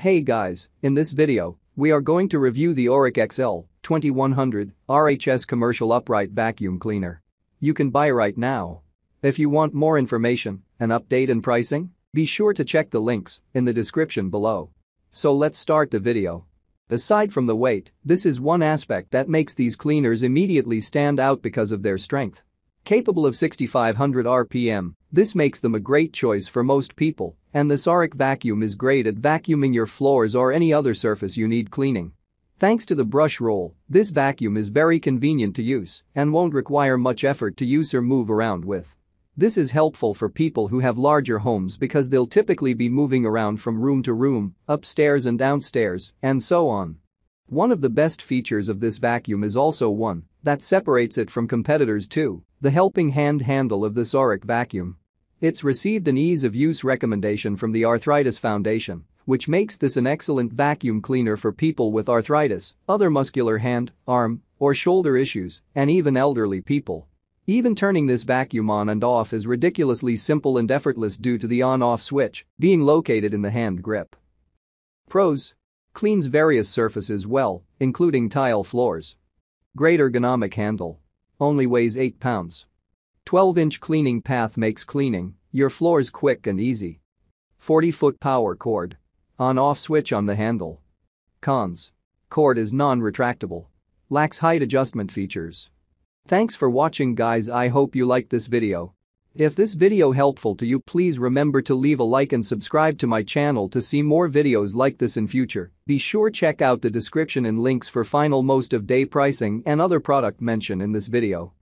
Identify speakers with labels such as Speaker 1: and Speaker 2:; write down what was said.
Speaker 1: Hey guys, in this video, we are going to review the Auric XL 2100 RHS commercial upright vacuum cleaner. You can buy right now. If you want more information, an update and pricing, be sure to check the links in the description below. So let's start the video. Aside from the weight, this is one aspect that makes these cleaners immediately stand out because of their strength. Capable of 6500 RPM, this makes them a great choice for most people, and the Soric vacuum is great at vacuuming your floors or any other surface you need cleaning. Thanks to the brush roll, this vacuum is very convenient to use and won't require much effort to use or move around with. This is helpful for people who have larger homes because they'll typically be moving around from room to room, upstairs and downstairs, and so on. One of the best features of this vacuum is also one that separates it from competitors too the helping hand handle of the Zoric vacuum. It's received an ease of use recommendation from the Arthritis Foundation, which makes this an excellent vacuum cleaner for people with arthritis, other muscular hand, arm, or shoulder issues, and even elderly people. Even turning this vacuum on and off is ridiculously simple and effortless due to the on-off switch being located in the hand grip. Pros. Cleans various surfaces well, including tile floors. Great ergonomic handle. Only weighs 8 pounds. 12-inch cleaning path makes cleaning your floors quick and easy. 40-foot power cord. On-off switch on the handle. Cons. Cord is non-retractable. Lacks height adjustment features. Thanks for watching guys I hope you liked this video. If this video helpful to you please remember to leave a like and subscribe to my channel to see more videos like this in future, be sure check out the description and links for final most of day pricing and other product mention in this video.